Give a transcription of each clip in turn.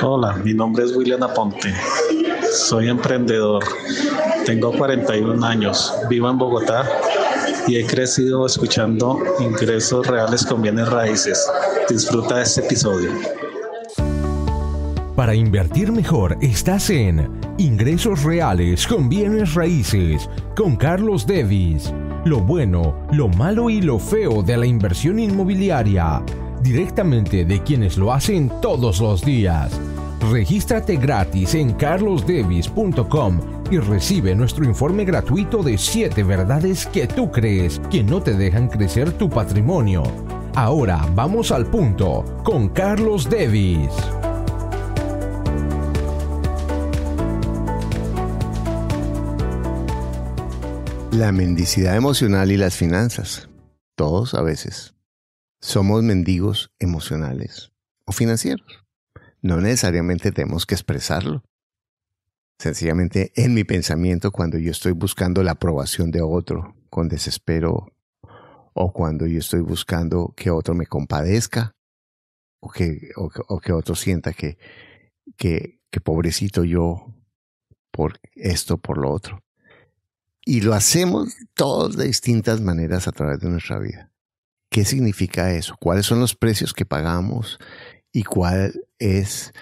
Hola, mi nombre es William Aponte. Soy emprendedor. Tengo 41 años. Vivo en Bogotá y he crecido escuchando ingresos reales con bienes raíces. Disfruta de este episodio. Para invertir mejor, estás en Ingresos Reales con Bienes Raíces con Carlos Devis. Lo bueno, lo malo y lo feo de la inversión inmobiliaria directamente de quienes lo hacen todos los días. Regístrate gratis en carlosdevis.com y recibe nuestro informe gratuito de 7 verdades que tú crees que no te dejan crecer tu patrimonio. Ahora vamos al punto con Carlos Devis. La mendicidad emocional y las finanzas. Todos a veces. Somos mendigos emocionales o financieros. No necesariamente tenemos que expresarlo. Sencillamente en mi pensamiento cuando yo estoy buscando la aprobación de otro con desespero o cuando yo estoy buscando que otro me compadezca o que, otro sienta que, que, que pobrecito yo por esto, por lo otro. Y lo hacemos todos de distintas maneras a través de nuestra vida qué significa eso, cuáles son los precios que pagamos y cuál es,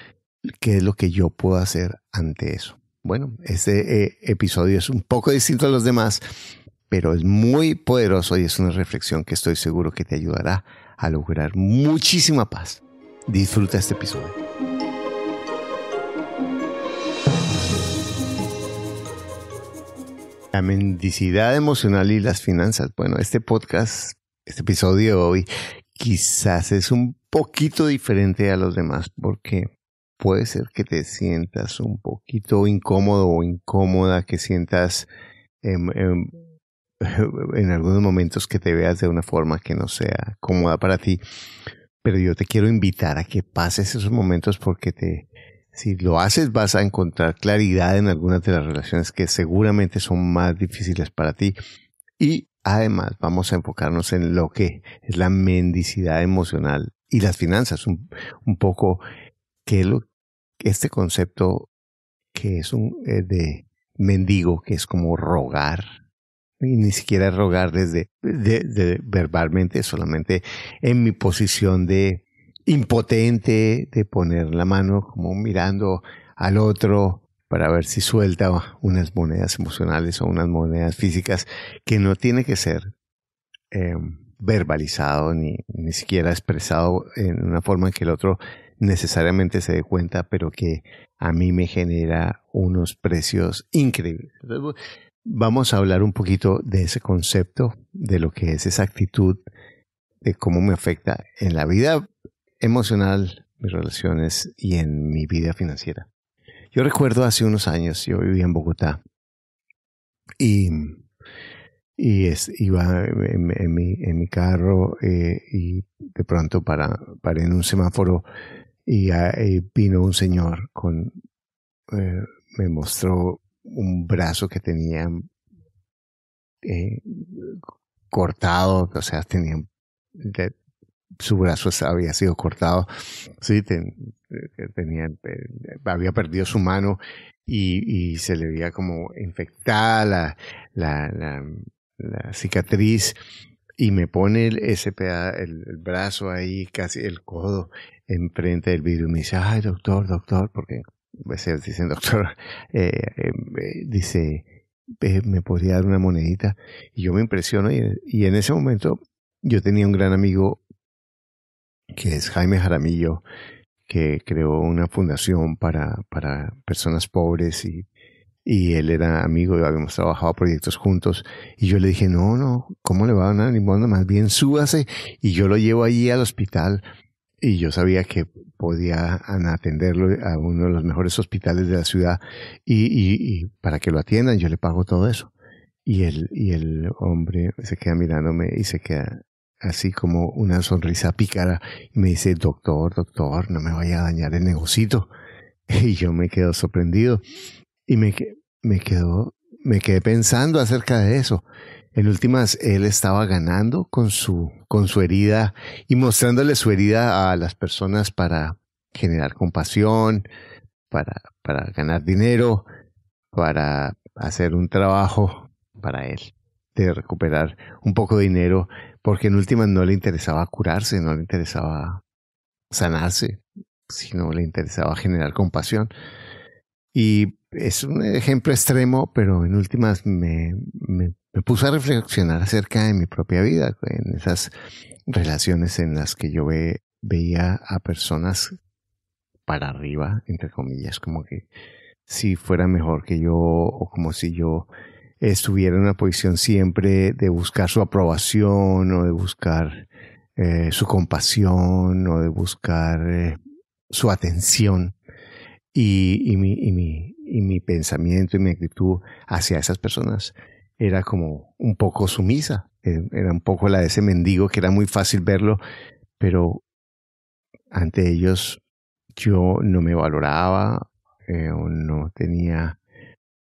qué es lo que yo puedo hacer ante eso. Bueno, este eh, episodio es un poco distinto a los demás, pero es muy poderoso y es una reflexión que estoy seguro que te ayudará a lograr muchísima paz. Disfruta este episodio. La mendicidad emocional y las finanzas. Bueno, este podcast este episodio de hoy quizás es un poquito diferente a los demás porque puede ser que te sientas un poquito incómodo o incómoda, que sientas em, em, en algunos momentos que te veas de una forma que no sea cómoda para ti. Pero yo te quiero invitar a que pases esos momentos porque te, si lo haces vas a encontrar claridad en algunas de las relaciones que seguramente son más difíciles para ti. Y Además, vamos a enfocarnos en lo que es la mendicidad emocional y las finanzas, un, poco que este concepto que es un eh, de mendigo, que es como rogar, y ni siquiera rogar desde de, verbalmente, solamente en mi posición de impotente, de poner la mano como mirando al otro, para ver si suelta unas monedas emocionales o unas monedas físicas que no tiene que ser em, verbalizado ni, ni siquiera expresado en una forma en que el otro necesariamente se dé cuenta, pero que a mí me genera unos precios increíbles. Vamos a hablar un poquito de ese concepto, de lo que es esa actitud, de cómo me afecta en la vida emocional, mis relaciones y en mi vida financiera. Yo recuerdo hace unos años, yo vivía en Bogotá y, y iba en, mi, en, mi, carro eh, y de pronto para, paré en un semáforo y vino un señor con... Eh, me mostró un brazo que tenía eh, cortado, o sea, tenía su brazo había sido cortado, eh, eh, tenía, eh, había perdido su mano y, se le veía como infectada la, la, cicatriz y me pone el, ese el, brazo ahí, casi el codo enfrente del vidrio y me dice, ay doctor, doctor, porque veces pues, dicen doctor, dice, me podría dar una monedita y yo me impresiono y en ese momento yo tenía un gran amigo que es Jaime Jaramillo, que creó una fundación para, para personas pobres y, él era amigo y habíamos trabajado proyectos juntos. Y yo le dije, no, no, ¿cómo le va a dar Más bien súbase y yo lo llevo allí al hospital. Y yo sabía que podía atenderlo a uno de los mejores hospitales de la ciudad y, para que lo atiendan yo le pago todo eso. Y el, y el hombre se queda mirándome y se queda así como una sonrisa pícara, y me dice, doctor, doctor, no me vaya a dañar el negocito. Y yo me quedo sorprendido y me, me, quedo, me quedé pensando acerca de eso. En últimas, él estaba ganando con su, con su herida y mostrándole su herida a las personas para generar compasión, para, para ganar dinero, para hacer un trabajo para él, de recuperar un poco de dinero porque en últimas no le interesaba curarse, no le interesaba sanarse, sino le interesaba generar compasión. Y es un ejemplo extremo, pero en últimas me, me, puso a reflexionar acerca de mi propia vida, en esas relaciones en las que yo veía a personas para arriba, entre comillas, como que si fuera mejor que yo o como si yo estuviera en una posición siempre de buscar su aprobación o de buscar eh, su compasión o de buscar eh, su atención. Y, mi, pensamiento y mi actitud hacia esas personas era como un poco sumisa, eh, era un poco la de ese mendigo que era muy fácil verlo, pero ante ellos yo no me valoraba o no tenía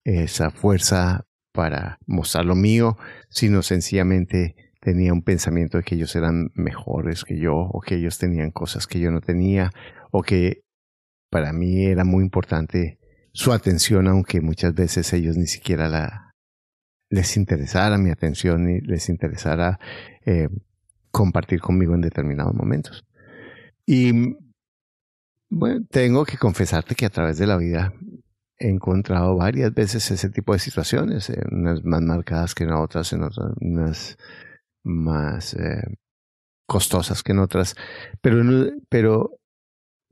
esa fuerza para mostrar lo mío, sino sencillamente tenía un pensamiento de que ellos eran mejores que yo o que ellos tenían cosas que yo no tenía o que para mí era muy importante su atención, aunque muchas veces ellos ni siquiera la, les interesara mi atención ni les interesara eh, compartir conmigo en determinados momentos. Y bueno, tengo que confesarte que a través de la vida he encontrado varias veces ese tipo de situaciones, eh, unas más marcadas que en otras, en otras, unas más eh, costosas que en otras. Pero, pero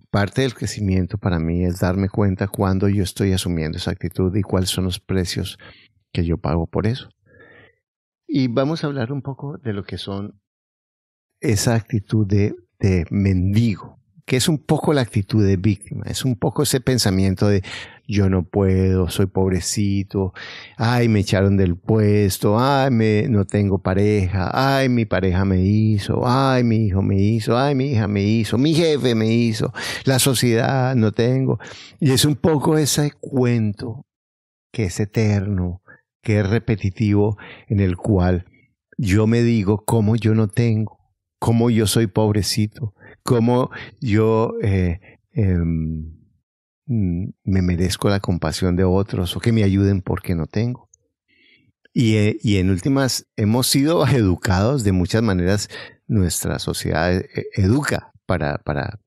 parte del crecimiento para mí es darme cuenta cuando yo estoy asumiendo esa actitud y cuáles son los precios que yo pago por eso. Y vamos a hablar un poco de lo que son esa actitud de mendigo, que es un poco la actitud de víctima, es un poco ese pensamiento de yo no puedo, soy pobrecito, ay, me echaron del puesto, ay, me, no tengo pareja, ay, mi pareja me hizo, ay, mi hijo me hizo, ay, mi hija me hizo, mi jefe me hizo, la sociedad no tengo. Y es un poco ese cuento que es eterno, que es repetitivo, en el cual yo me digo cómo yo no tengo, cómo yo soy pobrecito, cómo yo... Eh, em, Mm, me merezco la compasión de otros o que me ayuden porque no tengo. Y, eh, y, en últimas, hemos sido educados de muchas maneras. Nuestra sociedad eh, eh, educa para, para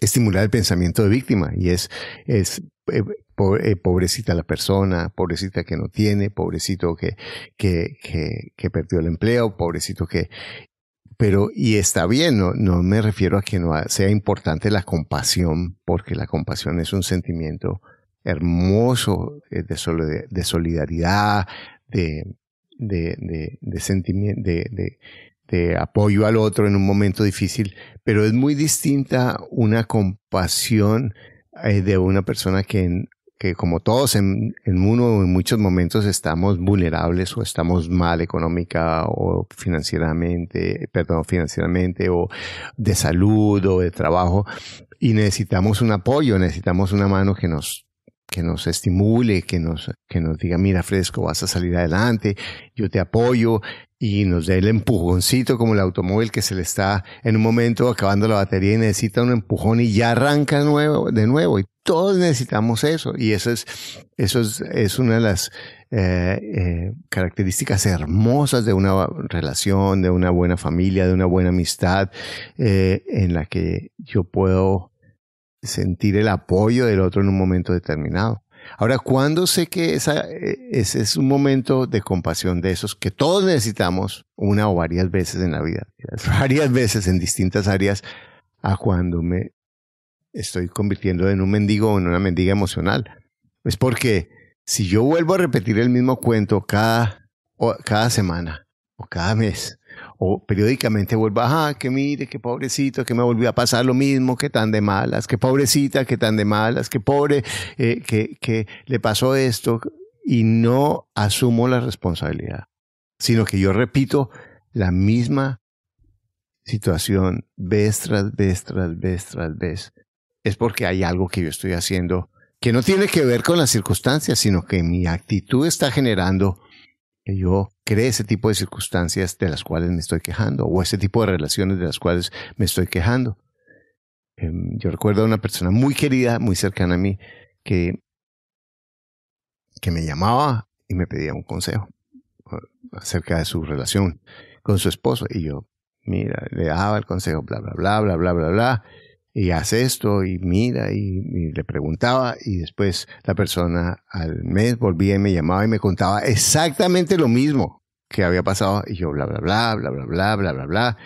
estimular el pensamiento de víctima y es, es pobrecita la persona, pobrecita que no tiene, pobrecito que, que, que, que perdió el empleo, pobrecito que, pero y está bien, no, me refiero a que no sea importante la compasión, porque la compasión es un sentimiento hermoso eh, de, solidaridad, de, sentimiento, de apoyo al otro en un momento difícil, pero es muy distinta una compasión eh, de una persona que que como todos en, en uno, en muchos momentos estamos vulnerables o estamos mal económica o financieramente, perdón, financieramente o de salud o de trabajo y necesitamos un apoyo, necesitamos una mano que nos que nos estimule, que nos, que nos diga, mira, fresco, vas a salir adelante, yo te apoyo y nos dé el empujoncito como el automóvil que se le está en un momento acabando la batería y necesita un empujón y ya arranca nuevo, de nuevo todos necesitamos eso y eso es, eso es, es una de las eh, eh, características hermosas de una relación, de una buena familia, de una buena amistad, eh, en la que yo puedo sentir el apoyo del otro en un momento determinado. Ahora, ¿cuándo sé que esa, e, ese es un momento de compasión de esos que todos necesitamos una o varias veces en la vida? Varias veces en distintas áreas a cuando me estoy convirtiendo en un mendigo o en una mendiga emocional. Es porque si yo vuelvo a repetir el mismo cuento cada, cada semana o cada mes, o periódicamente vuelvo, ah, que mire, qué pobrecito, que me volvió a pasar lo mismo, que tan de malas, qué pobrecita, que tan de malas, que pobre, eh, que, que le pasó esto, y no asumo la responsabilidad, sino que yo repito la misma situación vez tras vez, tras vez, tras vez, es porque hay algo que yo estoy haciendo que no tiene que ver con las circunstancias, sino que mi actitud está generando que yo cree ese tipo de circunstancias de las cuales me estoy quejando o ese tipo de relaciones de las cuales me estoy quejando. Em, yo recuerdo a una persona muy querida, muy cercana a mí, que, que me llamaba y me pedía un consejo eh, acerca de su relación con su esposo y yo, mira, le daba el consejo, bla, bla, bla, bla, bla, bla, bla y haz esto y mira y, le preguntaba y después la persona al mes volvía y me llamaba y me contaba exactamente lo mismo que había pasado y yo bla bla bla bla bla bla bla bla bla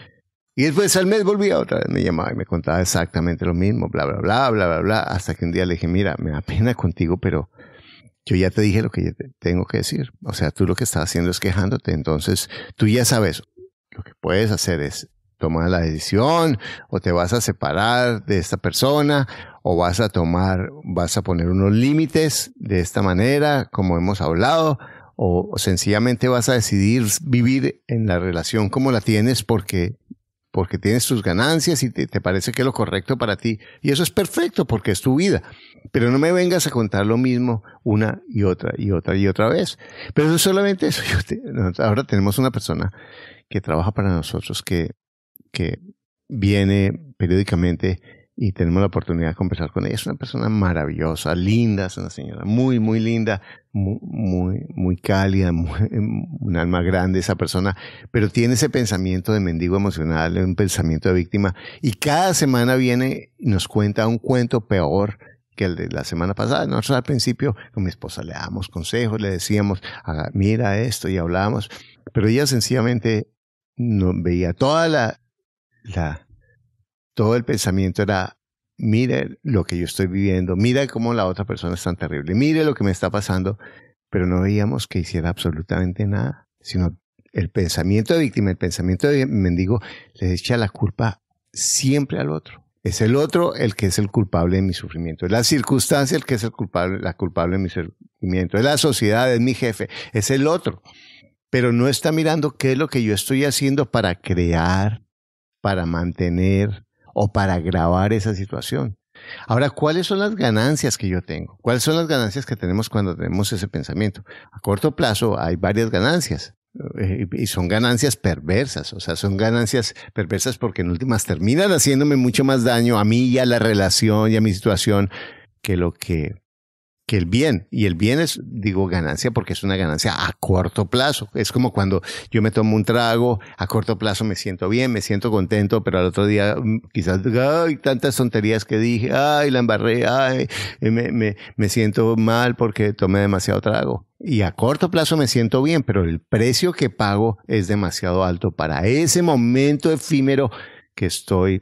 y después al mes volvía otra vez me llamaba y me contaba exactamente lo mismo bla bla bla bla bla bla hasta que un día le dije mira me da pena contigo pero yo ya te dije lo que tengo que decir o sea tú lo que estás haciendo es quejándote entonces tú ya sabes lo que puedes hacer es tomar la decisión o te vas a separar de esta persona o vas a tomar, vas a poner unos límites de esta manera, como hemos hablado, o, sencillamente vas a decidir vivir en la relación como la tienes porque porque tienes tus ganancias y te, parece que es lo correcto para ti. Y eso es perfecto porque es tu vida. Pero no me vengas a contar lo mismo una y otra y otra y otra vez. Pero es solamente eso. ahora tenemos una persona que trabaja para nosotros que que viene periódicamente y tenemos la oportunidad de conversar con ella. Es una persona maravillosa, linda, es una señora muy, muy linda, muy, muy, cálida, un alma grande esa persona, pero tiene ese pensamiento de mendigo emocional, un pensamiento de víctima, y cada semana viene y nos cuenta un cuento peor que el de la semana pasada. Nosotros al principio con mi esposa le damos consejos, le decíamos, mira esto y hablábamos, pero ella sencillamente no, veía toda la, la, todo el pensamiento era, mire lo que yo estoy viviendo, mire cómo la otra persona es tan terrible, mire lo que me está pasando, pero no veíamos que hiciera absolutamente nada, sino el pensamiento de víctima, el pensamiento de mendigo, le echa la culpa siempre al otro. Es el otro el que es el culpable de mi sufrimiento. Es la circunstancia el que es el culpable, la culpable de mi sufrimiento. Es la sociedad, es mi jefe, es el otro. Pero no está mirando qué es lo que yo estoy haciendo para crear para mantener o para grabar esa situación. Ahora, ¿cuáles son las ganancias que yo tengo? ¿Cuáles son las ganancias que tenemos cuando tenemos ese pensamiento? A corto plazo hay varias ganancias eh, y son ganancias perversas, o sea, son ganancias perversas porque en últimas terminan haciéndome mucho más daño a mí y a la relación y a mi situación que lo que que el bien. Y el bien es, digo, ganancia porque es una ganancia a corto plazo. Es como cuando yo me tomo un trago, a corto plazo me siento bien, me siento contento, pero al otro día mm, quizás, ay, tantas tonterías que dije, ay, la embarré, ay, eh, me, me siento mal porque tomé demasiado trago. Y a corto plazo me siento bien, pero el precio que pago es demasiado alto para ese momento efímero que estoy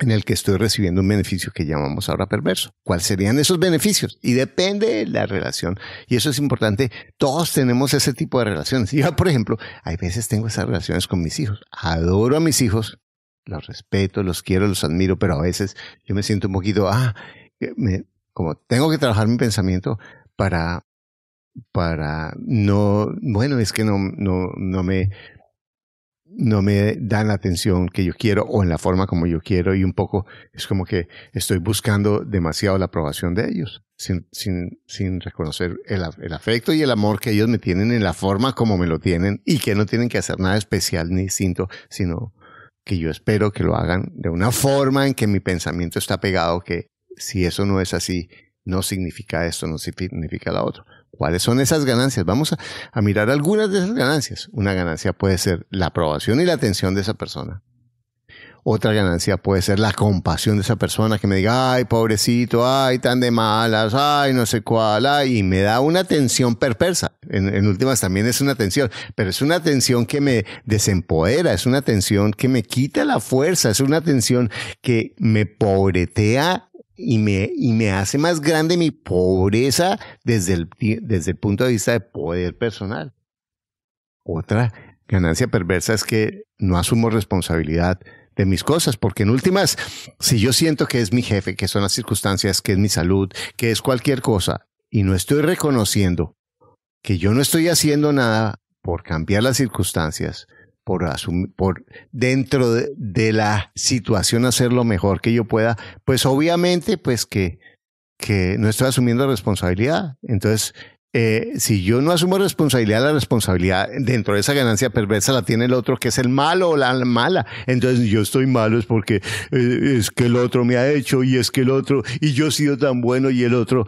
en el que estoy recibiendo un beneficio que llamamos ahora perverso. ¿Cuáles serían esos beneficios? Y depende de la relación. Y eso es importante. Todos tenemos ese tipo de relaciones. Yo, por ejemplo, hay veces tengo esas relaciones con mis hijos. Adoro a mis hijos, los respeto, los quiero, los admiro, pero a veces yo me siento un poquito, ah, como tengo que trabajar mi pensamiento para, para no, bueno, es que no, no, no me, no me dan la atención que yo quiero o en la forma como yo quiero y un poco es como que estoy buscando demasiado la aprobación de ellos sin, sin, reconocer el, afecto y el amor que ellos me tienen en la forma como me lo tienen y que no tienen que hacer nada especial ni distinto, sino que yo espero que lo hagan de una forma en que mi pensamiento está pegado, que si eso no es así, no significa esto, no significa la otro. ¿Cuáles son esas ganancias? Vamos a, mirar algunas de esas ganancias. Una ganancia puede ser la aprobación y la atención de esa persona. Otra ganancia puede ser la compasión de esa persona que me diga, ay, pobrecito, ay, tan de malas, ay, no sé cuál, y me da una atención perversa. En, en últimas también es una atención, pero es una atención que me desempodera, es una atención que me quita la fuerza, es una atención que me pobretea y me, y me hace más grande mi pobreza desde el, desde el punto de vista de poder personal. Otra ganancia perversa es que no asumo responsabilidad de mis cosas, porque en últimas, si yo siento que es mi jefe, que son las circunstancias, que es mi salud, que es cualquier cosa, y no estoy reconociendo que yo no estoy haciendo nada por cambiar las circunstancias, por, asumir, por dentro de, la situación hacer lo mejor que yo pueda, pues obviamente pues que, que no estoy asumiendo responsabilidad. Entonces, eh, si yo no asumo responsabilidad, la responsabilidad dentro de esa ganancia perversa la tiene el otro, que es el malo o la mala. Entonces yo estoy malo es porque eh, es que el otro me ha hecho y es que el otro, y yo he sido tan bueno y el otro.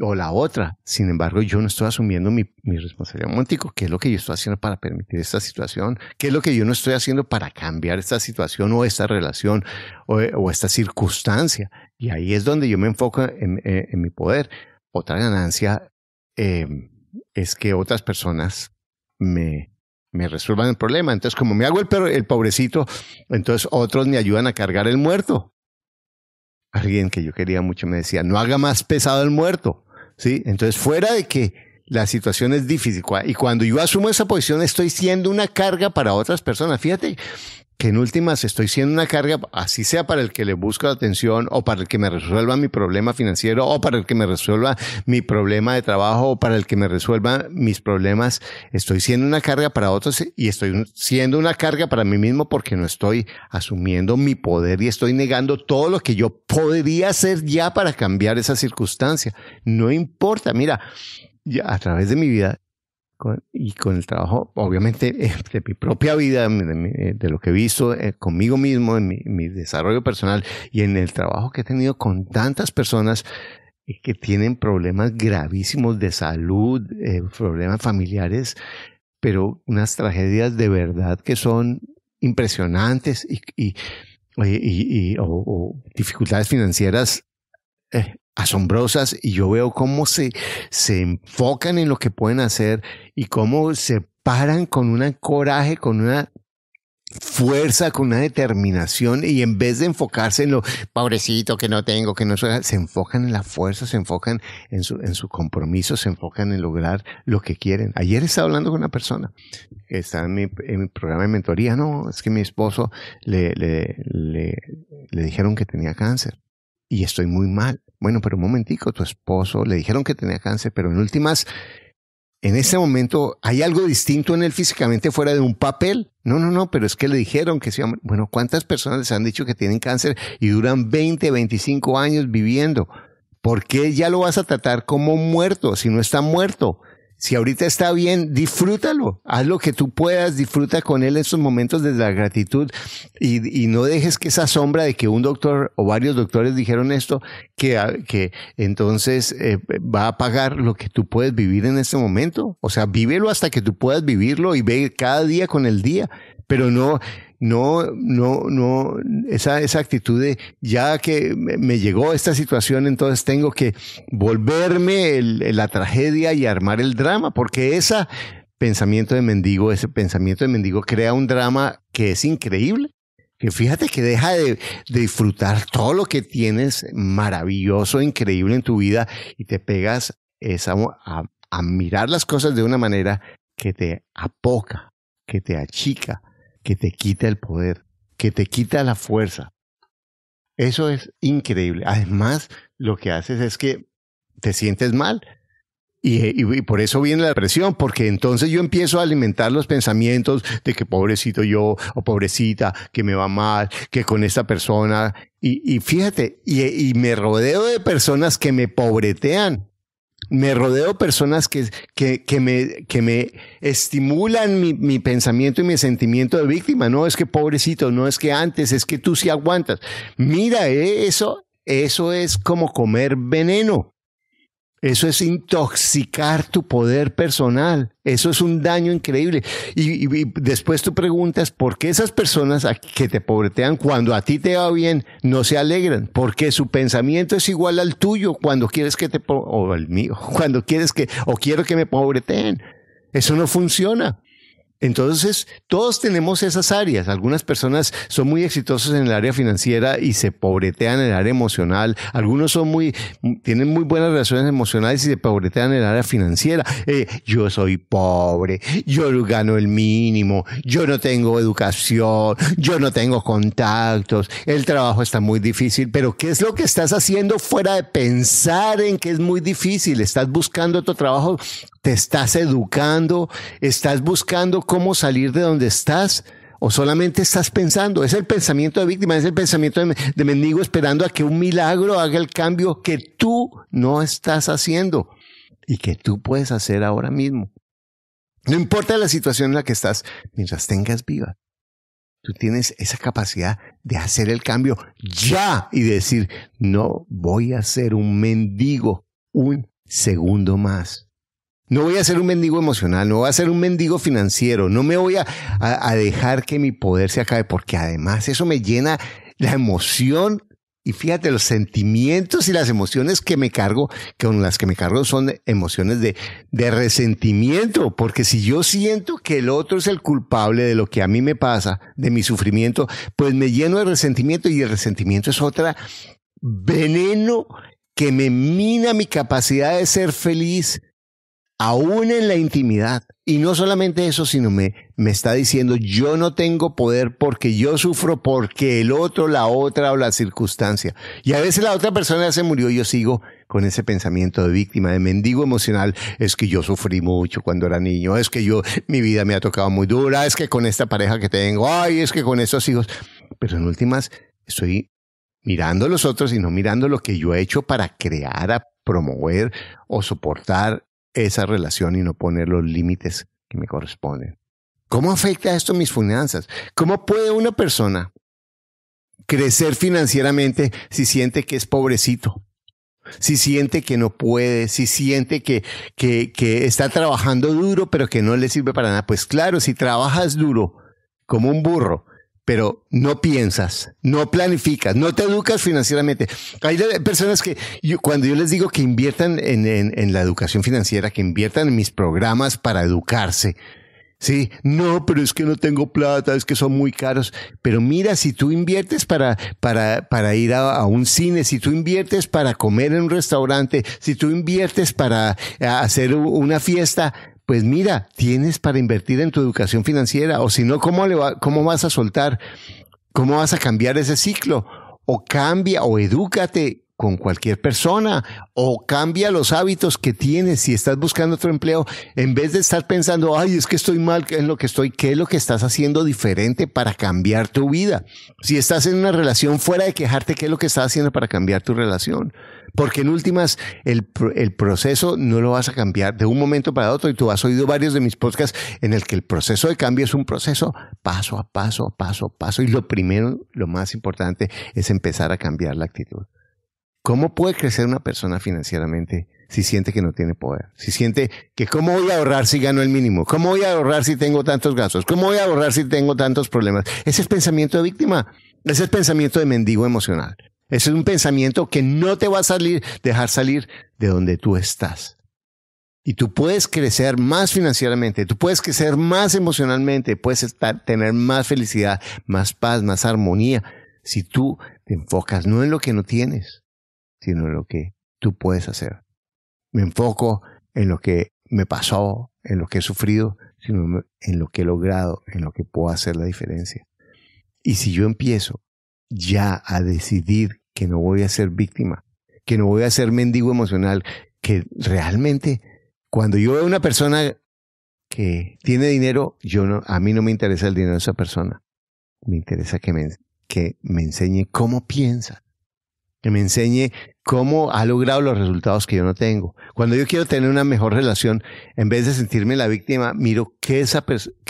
O la otra, sin embargo, yo no estoy asumiendo mi, responsabilidad ¿Qué es lo que yo estoy haciendo para permitir esta situación? ¿Qué es lo que yo no estoy haciendo para cambiar esta situación o esta relación o, esta circunstancia? Y ahí es donde yo me enfoco en, eh, mi poder. Otra ganancia em, es que otras personas me, me resuelvan el problema. Entonces, como me hago el, el pobrecito, entonces otros me ayudan a cargar el muerto. Alguien que yo quería mucho me decía, no haga más pesado el muerto. ¿sí? Entonces, fuera de que la situación es difícil y cuando yo asumo esa posición estoy siendo una carga para otras personas. Fíjate en últimas estoy siendo una carga, así sea para el que le busco atención o para el que me resuelva mi problema financiero o para el que me resuelva mi problema de trabajo o para el que me resuelva mis problemas, estoy siendo una carga para otros y estoy siendo una carga para mí mismo porque no estoy asumiendo mi poder y estoy negando todo lo que yo podría hacer ya para cambiar esa circunstancia. No importa, mira, ya a través de mi vida y con el trabajo, obviamente, eh, de mi propia vida, de, eh, lo que he visto eh, conmigo mismo, en mi, desarrollo personal y en el trabajo que he tenido con tantas personas que tienen problemas gravísimos de salud, problemas familiares, pero unas tragedias de verdad que son impresionantes y, y, o, dificultades financieras asombrosas y yo veo cómo se, se enfocan en lo que pueden hacer y cómo se paran con un coraje, con una fuerza, con una determinación y en vez de enfocarse en lo pobrecito que no tengo, que no soy, se enfocan en la fuerza, se enfocan en su, en su compromiso, se enfocan en lograr lo que quieren. Ayer estaba hablando con una persona que está en mi, programa de mentoría, no, es que mi esposo le, le dijeron que tenía cáncer y estoy muy mal. Bueno, pero un momentico, tu esposo, le dijeron que tenía cáncer, pero en últimas, en este momento hay algo distinto en él físicamente fuera de un papel. No, no, no, pero es que le dijeron que sí, Bueno, ¿cuántas personas les han dicho que tienen cáncer y duran 20, 25 años viviendo? ¿Por qué ya lo vas a tratar como muerto si no está muerto? Si ahorita está bien, disfrútalo. Haz lo que tú puedas, disfruta con él esos momentos de la gratitud y, no dejes que esa sombra de que un doctor o varios doctores dijeron esto, que, ah, que entonces eh, va a pagar lo que tú puedes vivir en este momento. O sea, vívelo hasta que tú puedas vivirlo y ve cada día con el día, pero no no, no, no, esa, actitud de ya que me llegó esta situación, entonces tengo que volverme la tragedia y armar el drama, porque ese pensamiento de mendigo, ese pensamiento de mendigo crea un drama que es increíble. Que fíjate que deja de, disfrutar todo lo que tienes maravilloso, increíble en tu vida y te pegas a mirar las cosas de una manera que te apoca, que te achica, que te quita el poder, que te quita la fuerza. Eso es increíble. Además, lo que haces es que te sientes mal. Y, por eso viene la depresión, porque entonces yo empiezo a alimentar los pensamientos de que pobrecito yo o pobrecita, que me va mal, que con esta persona. Y, y fíjate, y, me rodeo de personas que me pobretean me rodeo personas que, que, que, me, que me estimulan mi, mi, pensamiento y mi sentimiento de víctima. No es que pobrecito, no es que antes, es que tú sí aguantas. Mira, eh, eso, eso es como comer veneno. Eso es intoxicar tu poder personal. Eso es un daño increíble. Y, después tú preguntas por qué esas personas que te pobretean cuando a ti te va bien no se alegran. Porque su pensamiento es igual al tuyo cuando quieres que te, o al mío, cuando quieres que, o quiero que me pobreteen. Eso no funciona. Entonces, todos tenemos esas áreas. Algunas personas son muy exitosas en el área financiera y se pobretean en el área emocional. Algunos son muy, tienen muy buenas relaciones emocionales y se pobretean en el área financiera. Eh, yo soy pobre, yo gano el mínimo, yo no tengo educación, yo no tengo contactos, el trabajo está muy difícil. Pero, ¿qué es lo que estás haciendo fuera de pensar en que es muy difícil? Estás buscando otro trabajo, te estás educando, estás buscando cómo salir de donde estás o solamente estás pensando. Es el pensamiento de víctima, es el pensamiento de, mendigo esperando a que un milagro haga el cambio que tú no estás haciendo y que tú puedes hacer ahora mismo. No importa la situación en la que estás, mientras tengas viva, tú tienes esa capacidad de hacer el cambio ya y decir, no voy a ser un mendigo un segundo más. No voy a ser un mendigo emocional, no voy a ser un mendigo financiero, no me voy a, dejar que mi poder se acabe, porque además eso me llena la emoción y fíjate, los sentimientos y las emociones que me cargo, con las que me cargo son emociones de, de, resentimiento, porque si yo siento que el otro es el culpable de lo que a mí me pasa, de mi sufrimiento, pues me lleno de resentimiento y el resentimiento es otra veneno que me mina mi capacidad de ser feliz, aún en la intimidad. Y no solamente eso, sino me, me está diciendo, yo no tengo poder porque yo sufro porque el otro, la otra o la circunstancia. Y a veces la otra persona se murió y yo sigo con ese pensamiento de víctima, de mendigo emocional. Es que yo sufrí mucho cuando era niño, es que yo, mi vida me ha tocado muy dura, es que con esta pareja que tengo, ay, es que con estos hijos. Pero en últimas, estoy mirando a los otros y no mirando lo que yo he hecho para crear, a promover o soportar esa relación y no poner los límites que me corresponden. ¿Cómo afecta esto a mis finanzas? ¿Cómo puede una persona crecer financieramente si siente que es pobrecito? Si siente que no puede, si siente que, que, que está trabajando duro pero que no le sirve para nada. Pues claro, si trabajas duro como un burro, pero no piensas, no planificas, no te educas financieramente. Hay personas que cuando yo les digo que inviertan en, la educación financiera, que inviertan en mis programas para educarse, Sí, no, pero es que no tengo plata, es que son muy caros. Pero mira, si tú inviertes para, para, para ir a, un cine, si tú inviertes para comer en un restaurante, si tú inviertes para hacer una fiesta, pues mira, tienes para invertir en tu educación financiera, o si no, ¿cómo, le va, ¿cómo vas a soltar? ¿Cómo vas a cambiar ese ciclo? O cambia o edúcate con cualquier persona, o cambia los hábitos que tienes si estás buscando otro empleo, en vez de estar pensando, ay, es que estoy mal en lo que estoy, ¿qué es lo que estás haciendo diferente para cambiar tu vida? Si estás en una relación fuera de quejarte, ¿qué es lo que estás haciendo para cambiar tu relación? Porque en últimas, el, proceso no lo vas a cambiar de un momento para otro. Y tú has oído varios de mis podcasts en el que el proceso de cambio es un proceso paso a paso, paso a paso. Y lo primero, lo más importante, es empezar a cambiar la actitud. ¿Cómo puede crecer una persona financieramente si siente que no tiene poder? Si siente que cómo voy a ahorrar si gano el mínimo? ¿Cómo voy a ahorrar si tengo tantos gastos? ¿Cómo voy a ahorrar si tengo tantos problemas? Ese es pensamiento de víctima. Ese es pensamiento de mendigo emocional. Ese es un pensamiento que no te va a salir, dejar salir de donde tú estás. Y tú puedes crecer más financieramente, tú puedes crecer más emocionalmente, puedes estar, tener más felicidad, más paz, más armonía, si tú te enfocas no en lo que no tienes, sino en lo que tú puedes hacer. Me enfoco en lo que me pasó, en lo que he sufrido, sino en lo que he logrado, en lo que puedo hacer la diferencia. Y si yo empiezo ya a decidir que no voy a ser víctima, que no voy a ser mendigo emocional, que realmente cuando yo veo una persona que tiene dinero, yo a mí no me interesa el dinero de esa persona. Me interesa que me, que me enseñe cómo piensa, que me enseñe cómo ha logrado los resultados que yo no tengo. Cuando yo quiero tener una mejor relación, en vez de sentirme la víctima, miro qué, es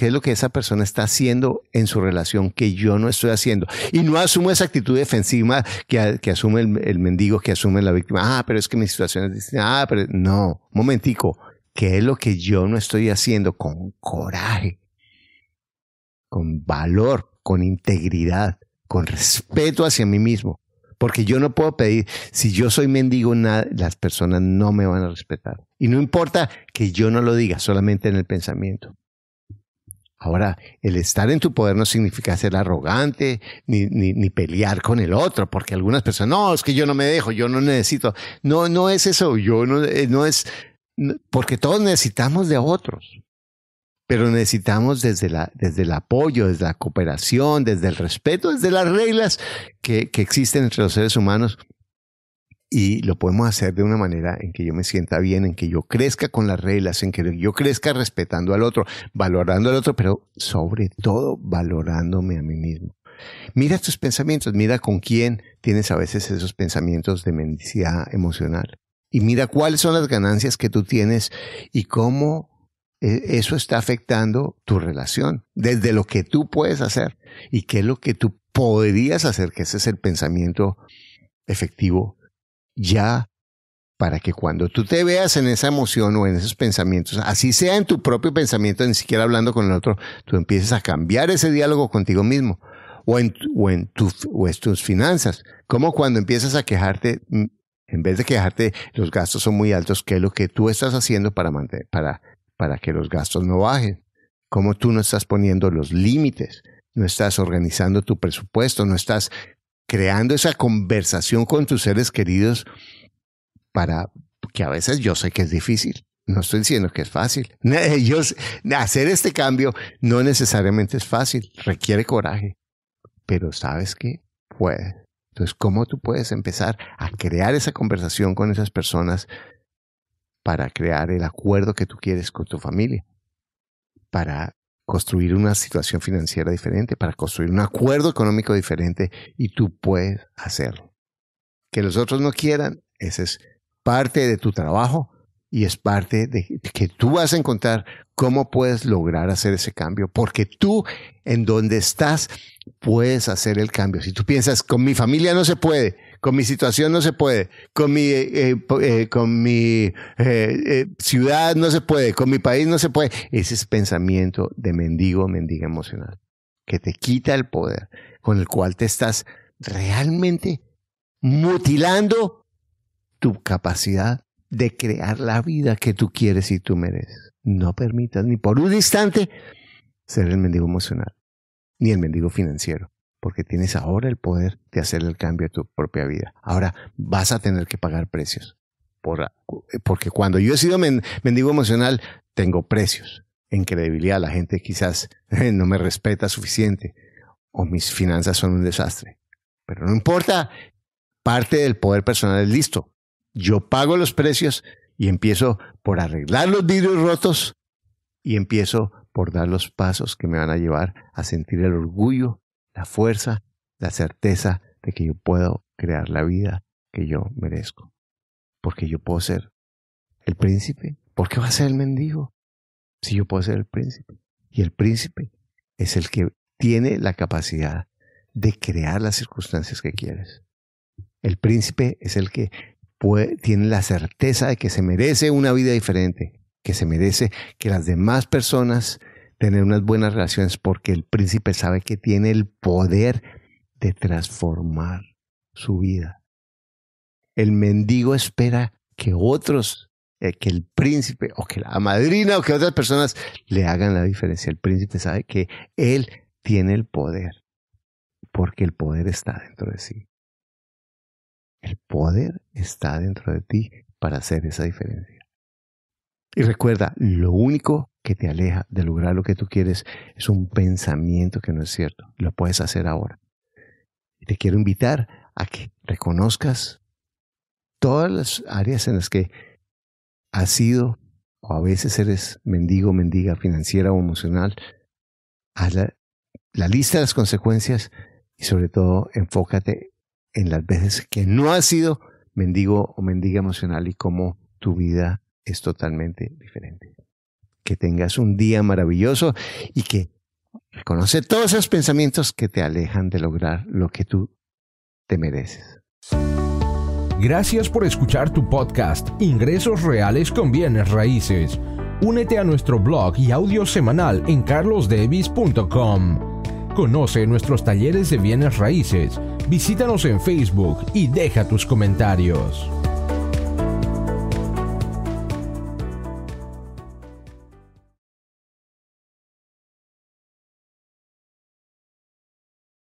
lo que esa persona está haciendo en su relación que yo no estoy haciendo. Y no asumo esa actitud defensiva que, asume el, el, mendigo, que asume la víctima. Ah, pero es que mi situación es distinta. Ah, pero no, momentico. ¿Qué es lo que yo no estoy haciendo con coraje, con valor, con integridad, con respeto hacia mí mismo? Porque yo no puedo pedir, si yo soy mendigo, nada, las personas no me van a respetar. Y no importa que yo no lo diga, solamente en el pensamiento. Ahora, el estar en tu poder no significa ser arrogante ni, ni, ni, pelear con el otro, porque algunas personas, no, es que yo no me dejo, yo no necesito. No, no es eso, yo no, eh, no es, porque todos necesitamos de otros pero necesitamos desde, la, desde el apoyo, desde la cooperación, desde el respeto, desde las reglas que, que existen entre los seres humanos. Y lo podemos hacer de una manera en que yo me sienta bien, en que yo crezca con las reglas, en que yo crezca respetando al otro, valorando al otro, pero sobre todo valorándome a mí mismo. Mira tus pensamientos, mira con quién tienes a veces esos pensamientos de mendicidad emocional. Y mira cuáles son las ganancias que tú tienes y cómo e, eso está afectando tu relación desde lo que tú puedes hacer y qué es lo que tú podrías hacer, que ese es el pensamiento efectivo ya para que cuando tú te veas en esa emoción o en esos pensamientos, así sea en tu propio pensamiento, ni siquiera hablando con el otro, tú empieces a cambiar ese diálogo contigo mismo o en, o tus finanzas. Como cuando empiezas a quejarte, mm, en vez de quejarte, los gastos son muy altos, ¿qué es lo que tú estás haciendo para, mantener, para para que los gastos no bajen. Como tú no estás poniendo los límites, no estás organizando tu presupuesto, no estás creando esa conversación con tus seres queridos para que a veces yo sé que es difícil. No estoy diciendo que es fácil. Yo, hacer este cambio no necesariamente es fácil, requiere coraje. Pero sabes que puede. Entonces, ¿cómo tú puedes empezar a crear esa conversación con esas personas para crear el acuerdo que tú quieres con tu familia, para construir una situación financiera diferente, para construir un acuerdo económico diferente y tú puedes hacerlo. Que los otros no quieran, ese es parte de tu trabajo y es parte de que tú vas a encontrar cómo puedes lograr hacer ese cambio, porque tú en donde estás puedes hacer el cambio. Si tú piensas, con mi familia no se puede, con mi situación no se puede, con mi, eh, eh, eh, con mi ciudad no se puede, con mi país no se puede. Ese es pensamiento de mendigo, mendiga emocional, que te quita el poder, con el cual te estás realmente mutilando tu capacidad de crear la vida que tú quieres y tú mereces. No permitas ni por un instante ser el mendigo emocional, ni el mendigo financiero porque tienes ahora el poder de hacer el cambio a tu propia vida. Ahora vas a tener que pagar precios. porque cuando yo he sido mendigo emocional, tengo precios. En credibilidad, la gente quizás no me respeta suficiente o mis finanzas son un desastre. Pero no importa, parte del poder personal es listo. Yo pago los precios y empiezo por arreglar los vidrios rotos y empiezo por dar los pasos que me van a llevar a sentir el orgullo la fuerza, la certeza de que yo puedo crear la vida que yo merezco. Porque yo puedo ser el príncipe. ¿Por qué va a ser el mendigo? Si yo puedo ser el príncipe. Y el príncipe es el que tiene la capacidad de crear las circunstancias que quieres. El príncipe es el que tiene la certeza de que se merece una vida diferente, que se merece que las demás personas tener unas buenas relaciones porque el príncipe sabe que tiene el poder de transformar su vida. El mendigo espera que otros, eh, que el príncipe o que la madrina o que otras personas le hagan la diferencia. El príncipe sabe que él tiene el poder porque el poder está dentro de sí. El poder está dentro de ti para hacer esa diferencia. Y recuerda, lo único que te aleja de lograr lo que tú quieres es un pensamiento que no es cierto. Lo puedes hacer ahora. te quiero invitar a que reconozcas todas las áreas en las que has sido o a veces eres mendigo, mendiga financiera o emocional. Haz la, la lista de las consecuencias y sobre todo enfócate en las veces que no has sido mendigo o mendiga emocional y cómo tu vida es totalmente diferente que tengas un día maravilloso y que reconoce todos esos pensamientos que te alejan de lograr lo que tú te mereces. Gracias por escuchar tu podcast Ingresos Reales con Bienes Raíces. Únete a nuestro blog y audio semanal en carlosdevis.com. Conoce nuestros talleres de bienes raíces, visítanos en Facebook y deja tus comentarios.